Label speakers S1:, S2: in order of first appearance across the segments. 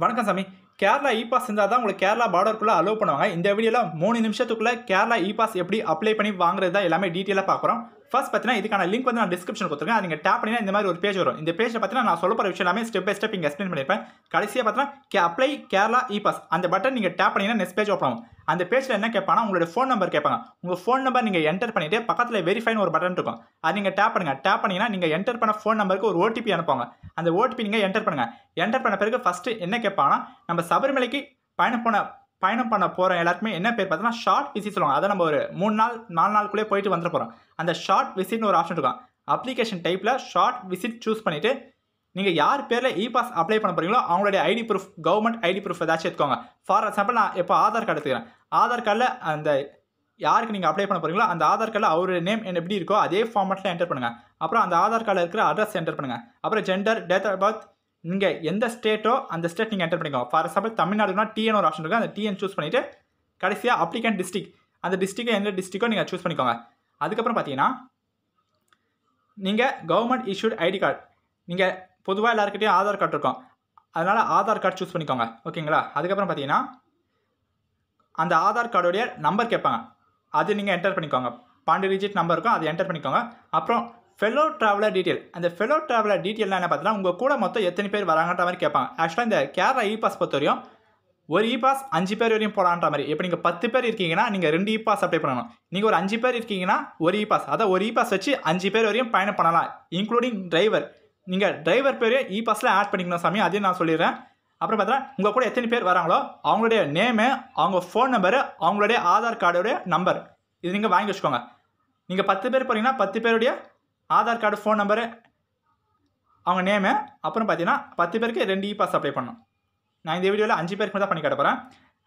S1: வணக்கம் சாமி Kerala E pass இருந்தால் தான் உங்களுக்கு கேரளா பார்டருக்குள்ளே அலோவ் பண்ணுவாங்க இந்த வீடியோவில் மூணு நிமிஷத்துக்குள்ளே கேரளா இ பாஸ் எப்படி அப்ளை பண்ணி வாங்குறது தான் எல்லாமே டீட்டெயிலாக பார்க்குறோம் ஃபர்ஸ்ட் பார்த்தீங்கன்னா இதுக்கான லிங்க் வந்து நான் டிஸ்கிரிப்ஷன் கொடுத்துருக்கேன் நீங்கள் டேப் பண்ணினா இந்த மாதிரி ஒரு பேஜ் வரும் இந்த பேஜ் பார்த்தீங்கன்னா நான் சொல்ல போகிற விஷயம் எல்லாமே ஸ்டெப் பை ஸ்டெப் இங்கே எக்ஸ்பிளைன் பண்ணியிருப்பேன் கடைசியாக பார்த்தீங்கன்னா அப்ளை கேரளா இ பாஸ் அந்த பட்டன் நீங்கள் டேப் பண்ணிங்கன்னா நெக்ஸ்ட் பேஜ் ஓப்பன் ஆகும் அந்த பேஜில் என்ன கேட்பாங்கன்னா உங்களோட ஃபோன் நம்பர் கேட்பாங்க உங்கள் ஃபோன் நம்பர் நீங்கள் என்டர் பண்ணிவிட்டு பக்கத்தில் வெரிஃபைன்னு ஒரு பட்டன் இருக்கும் அது நீங்கள் டேப் பண்ணுங்க டேப் பண்ணிங்கன்னா நீங்கள் என்டர் பண்ண ஃபோன் நம்பருக்கு ஒரு ஓடிபி அனுப்புவாங்க அந்த ஓடிபி நீங்கள் என்டர் பண்ணுங்கள் என்டர் பண்ண பிறகு ஃபஸ்ட்டு என்ன கேட்பாங்கன்னா நம்ம சபரிமலைக்கு பயணம் போன பயணம் பண்ண போகிற எல்லாருக்குமே என்ன பேர் பார்த்தோன்னா ஷார்ட் விசிட் சொல்லுவாங்க அதை நம்ம ஒரு மூணு நாள் நாலு நாளுக்குள்ளே போயிட்டு வந்துட போகிறோம் அந்த ஷார்ட் விசிட்னு ஒரு ஆப்ஷன் இருக்கும் அப்ளிகேஷன் டைப்பில் ஷார்ட் விசிட் சூஸ் பண்ணிவிட்டு நீங்கள் யார் பேரில் இ பாஸ் அப்ளை பண்ண போகிறீங்களோ அவங்களுடைய ID proof government ID proof ஏதாச்சும் எடுத்துக்கோங்க ஃபார் எக்ஸாம்பிள் நான் இப்போ ஆதார் கார்டு எடுத்துக்கிறேன் ஆதார் கார்டில் அந்த யாருக்கு நீங்கள் அப்ளை பண்ண போகிறீங்களோ அந்த ஆதார் கார்டில் அவருடைய நேம் என்ன எப்படி இருக்கோ அதே ஃபார்மெட்டில் என்டர் பண்ணுங்கள் அப்புறம் அந்த ஆதார் கார்டில் இருக்கிற அட்ரஸ் என்டர் பண்ணுங்கள் அப்புறம் ஜெண்டர் டேட் ஆஃப் பர்த் நீங்கள் எந்த ஸ்டேட்டோ அந்த ஸ்டேட் நீங்கள் என்டர் பண்ணிக்கோங்க ஃபார் எக்ஸாம்பிள் தமிழ்நாடுனா டிஎன் ஒரு ஆப்ஷன் இருக்குது அந்த டிஎன் சூஸ் பண்ணிவிட்டு கடைசியாக அப்ளிகன் டிஸ்ட்ரிக் அந்த டிஸ்ட்ரிக்கை எந்த டிஸ்ட்ரிக்கோ நீங்கள் சூஸ் பண்ணிக்கோங்க அதுக்கப்புறம் பார்த்தீங்கன்னா நீங்கள் கவர்மெண்ட் இஷ்யூட் ஐடி கார்டு நீங்கள் பொதுவாக எல்லாருக்கிட்டையும் ஆதார் கார்டு இருக்கும் அதனால் ஆதார் கார்டு சூஸ் பண்ணிக்கோங்க ஓகேங்களா அதுக்கப்புறம் பார்த்தீங்கன்னா அந்த ஆதார் கார்டுடைய நம்பர் கேட்பாங்க அது நீங்கள் என்டர் பண்ணிக்கோங்க பாண்டி டிஜிட் நம்பர் இருக்கும் அதை என்டர் பண்ணிக்கோங்க அப்புறம் ஃபெலோ ட்ராவலர் டீட்டெயில் அந்த ஃபெலோ ட்ராவலர் டீட்டெயில்னா என்ன பார்த்தீங்கன்னா உங்கள் கூட மொத்தம் எத்தனை பேர் வராங்கன்ற மாதிரி கேட்பாங்க ஆக்சுவலாக இந்த கேரளா இ பாஸ் பொறுத்த வரையும் ஒரு இ பாஸ் அஞ்சு பேர் வரையும் போகலான்ற மாதிரி இப்போ நீங்கள் பத்து பேர் இருக்கீங்கன்னா நீங்கள் ரெண்டு இ பாஸ் அப்ளை பண்ணணும் நீங்கள் ஒரு அஞ்சு பேர் இருக்கீங்கன்னா ஒரு இ பாஸ் அதான் ஒரு இ பாஸ் வச்சு அஞ்சு பேர் வரையும் பயணம் பண்ணலாம் இன்க்ளூடிங் டிரைவர் நீங்கள் டிரைவர் பேரையும் இ பாஸில் ஆட் பண்ணிக்கணும் சாமி அதையும் நான் சொல்லிடுறேன் அப்புறம் பார்த்தீங்கன்னா உங்கள் கூட எத்தனை பேர் வராங்களோ அவங்களுடைய நேமு அவங்க ஃபோன் நம்பரு அவங்களுடைய ஆதார் கார்டோடைய நம்பர் இது நீங்கள் வாங்கி வச்சுக்கோங்க நீங்கள் பத்து பேர் போகிறீங்கன்னா பத்து பேருடைய ஆதார் கார்டு ஃபோன் நம்பரு அவங்க நேமு அப்புறம் பார்த்தீங்கன்னா பத்து பேருக்கு ரெண்டு இ பாஸ் அப்ளை பண்ணணும் நான் இந்த வீடியோவில் அஞ்சு பேருக்கு தான் பண்ணி காட்ட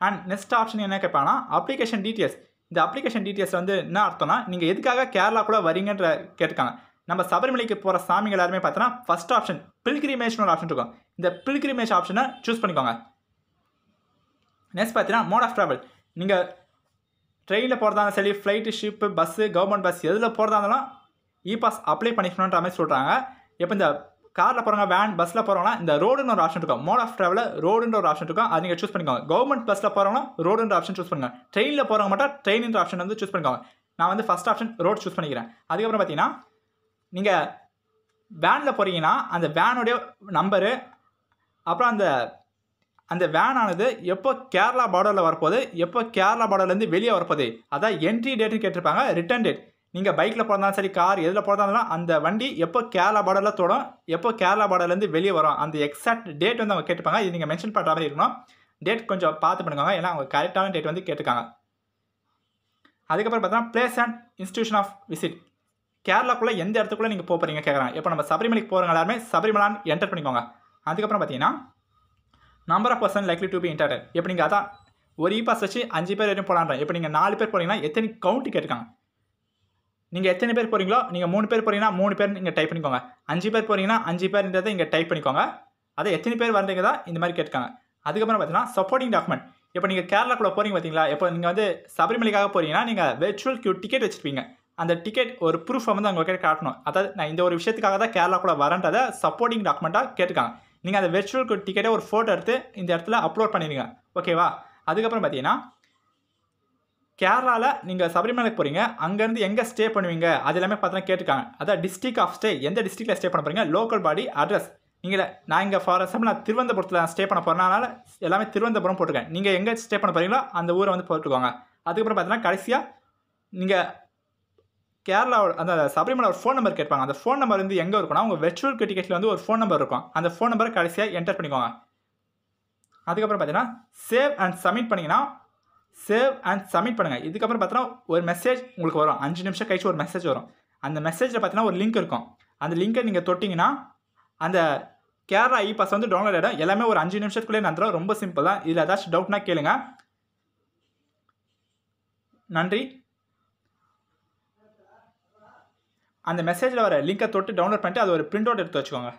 S1: அண்ட் நெக்ஸ்ட் ஆப்ஷன் என்ன கேட்பாங்கன்னா அப்ளிகேஷன் டீட்டெயில்ஸ் இந்த அப்ளிகேஷன் டீட்டெயில்ஸ் வந்து என்ன அர்த்தம்னா நீங்கள் எதுக்காக கேரளா கூட வரீங்கன்ற கேட்டுக்காங்க நம்ம சபரிமலைக்கு போகிற சாமிகள் எல்லாருமே பார்த்தோன்னா ஃபஸ்ட் ஆப்ஷன் பில்கிரிமேஷ்னு ஒரு ஆப்ஷன் இருக்கும் இந்த பில்கிரிமேஷ் ஆப்ஷனை சூஸ் பண்ணிக்கோங்க நெக்ஸ்ட் பார்த்தீங்கன்னா மோட் ஆஃப் ட்ராவல் நீங்கள் ட்ரெயினில் போகிறதா இருந்தாலும் சரி flight ship bus government bus எதில் போகிறதா இருந்தாலும் இ பாஸ் அப்ளை பண்ணிக்கணுன்ற மாதிரி சொல்கிறாங்க இப்போ இந்த காரில் போகிறவங்க வேன் பஸ்ஸில் போகிறவங்களாம் இந்த ரோடுன்னு ஒரு ஆப்ஷன் இருக்கும் மோட் ஆஃப் ட்ராவலில் ரோடுன்ற ஒரு ஆப்ஷன் இருக்கும் அது நீங்கள் சூஸ் பண்ணிக்கோங்க கவர்மெண்ட் பஸ்ஸில் போகிறவங்களும் ரோடுன்ற ஆப்ஷன் சூஸ் பண்ணுங்கள் ட்ரெயினில் போகிறவங்க மட்டும் ட்ரெயின்ன்ற ஆப்ஷன் வந்து சூஸ் பண்ணிக்கோங்க நான் வந்து ஃபஸ்ட் ஆப்ஷன் ரோடு சூஸ் பண்ணிக்கிறேன் அதுக்கப்புறம் பார்த்தீங்கன்னா நீங்கள் வேனில் போகிறீங்கன்னா அந்த வேனுடைய நம்பரு அப்புறம் அந்த அந்த வேனானது எப்போ கேரளா பார்டரில் வரப்போகுது எப்போ கேரளா பார்டர்லேருந்து வெளியே வரப்போகுது அதான் என்ட்ரி டேட்டுன்னு கேட்டிருப்பாங்க ரிட்டர்ன் டேட் நீங்கள் பைக்கில் போகிறதாலும் சரி கார் எதில் போகிறதாலும் அந்த வண்டி எப்போ கேரளா பார்டரில் தொடும் எப்போ கேரளா பார்டர்லேருந்து வெளியே வரும் அந்த எக்ஸாக்ட் டேட் வந்து அவங்க கேட்டுப்பாங்க இது நீங்கள் மென்ஷன் பண்ணுற மாதிரி இருக்கணும் டேட் கொஞ்சம் பார்த்து பண்ணுவாங்க ஏன்னா அவங்க கரெக்டான டேட் வந்து கேட்டுருக்காங்க அதுக்கப்புறம் பார்த்தீங்கன்னா place and institution of visit கேரளாக்குள்ளே எந்த இடத்துக்குள்ளே நீங்கள் போக போகிறீங்க கேட்குறாங்க இப்போ நம்ம சபரிமலைக்கு போகிறவங்க எல்லாருமே சபரிமலான்னு என்டர் பண்ணிக்கோங்க அதுக்கப்புறம் பார்த்தீங்கன்னா number of person likely to be entered எப்படிங்க நீங்கள் அதான் ஒரு இ பாஸ் வச்சு அஞ்சு பேர் வரையும் போகலான்றேன் இப்போ நீங்கள் நாலு பேர் போனீங்கன்னா எத்தனை கவுண்ட் கேட்டுருக்காங்க நீங்கள் எத்தனை பேர் போகிறீங்களோ நீங்கள் மூணு பேர் போகிறீங்கன்னா மூணு பேர் நீங்கள் டைப் பண்ணிக்கோங்க அஞ்சு பேர் போகிறீங்கன்னா அஞ்சு பேர்ன்றதை இங்கே டைப் பண்ணிக்கோங்க அதை எத்தனை பேர் வரீங்க தான் இந்த மாதிரி கேட்காங்க அதுக்கப்புறம் பார்த்தீங்கன்னா சப்போர்ட்டிங் டாக்குமெண்ட் இப்போ நீங்கள் கேரளா கூட போகிறீங்க பார்த்தீங்களா இப்போ நீங்கள் வந்து சபரிமலைக்காக போகிறீங்கன்னா நீங்கள் வெர்ச்சுவல் கியூ டிக்கெட் வச்சுருப்பீங்க அந்த டிக்கெட் ஒரு ப்ரூஃபை வந்து அவங்க காட்டணும் அதாவது நான் இந்த ஒரு விஷயத்துக்காக தான் கேரளா கூட வரன்றதை சப்போர்ட்டிங் டாக்குமெண்ட்டாக கேட்டுக்காங்க நீங்கள் அந்த வெர்ச்சுவல் டிக்கெட்டை ஒரு ஃபோட்டோ எடுத்து இந்த இடத்துல அப்லோட் பண்ணிடுங்க ஓகேவா அதுக்கப்புறம் பார்த்தீங்கன்னா கேரளாவில் நீங்கள் சபரிமலைக்கு போகிறீங்க அங்கேருந்து எங்கே ஸ்டே பண்ணுவீங்க அது எல்லாமே பார்த்தீங்கன்னா கேட்டுருக்காங்க அதான் டிஸ்ட்ரிக் ஆஃப் ஸ்டே எந்த டிஸ்ட்ரிக்டில் ஸ்டே பண்ண போகிறீங்க லோக்கல் பாடி அட்ரஸ் நீங்கள் நான் இங்கே ஃபார் எக்ஸாம்பிள் நான் திருவனந்தபுரத்தில் நான் ஸ்டே பண்ண போகிறனால எல்லாமே திருவனந்தபுரம் போட்டிருக்கேன் நீங்கள் எங்கே ஸ்டே பண்ண போகிறீங்களோ அந்த ஊரை வந்து போட்டுக்கோங்க அதுக்கப்புறம் பார்த்தீங்கன்னா கடைசியாக நீங்கள் கேரளாவோட அந்த ஒரு ஃபோன் நம்பர் கேட்பாங்க அந்த ஃபோன் நம்பர் வந்து எங்கே இருக்கும்னா உங்கள் வெர்ச்சுவல் டிக்கெட்டில் வந்து ஒரு ஃபோன் நம்பர் இருக்கும் அந்த ஃபோன் நம்பரை கடைசியாக என்டர் பண்ணிக்கோங்க அதுக்கப்புறம் பார்த்தீங்கன்னா சேவ் அண்ட் சப்மிட் பண்ணிங்கன்னா சேவ் அண்ட் சப்மிட் பண்ணுங்கள் இதுக்கப்புறம் பார்த்தீங்கன்னா ஒரு மெசேஜ் உங்களுக்கு வரும் அஞ்சு நிமிஷம் கழிச்சு ஒரு மெசேஜ் வரும் அந்த மெசேஜில் பார்த்தீங்கன்னா ஒரு லிங்க் இருக்கும் அந்த லிங்க்கை நீங்கள் தொட்டிங்கன்னா அந்த கேரளா இ பாஸ் வந்து டவுன்லோட் ஆகிடும் எல்லாமே ஒரு அஞ்சு நிமிஷத்துக்குள்ளே நடந்துடும் ரொம்ப சிம்பிள் தான் இதில் ஏதாச்சும் டவுட்னா கேளுங்க நன்றி அந்த மெசேஜில் வர லிங்கை தொட்டு டவுன்லோட் பண்ணிட்டு அது ஒரு பிரிண்ட் அவுட் எடுத்து வச்சுக்கோங்க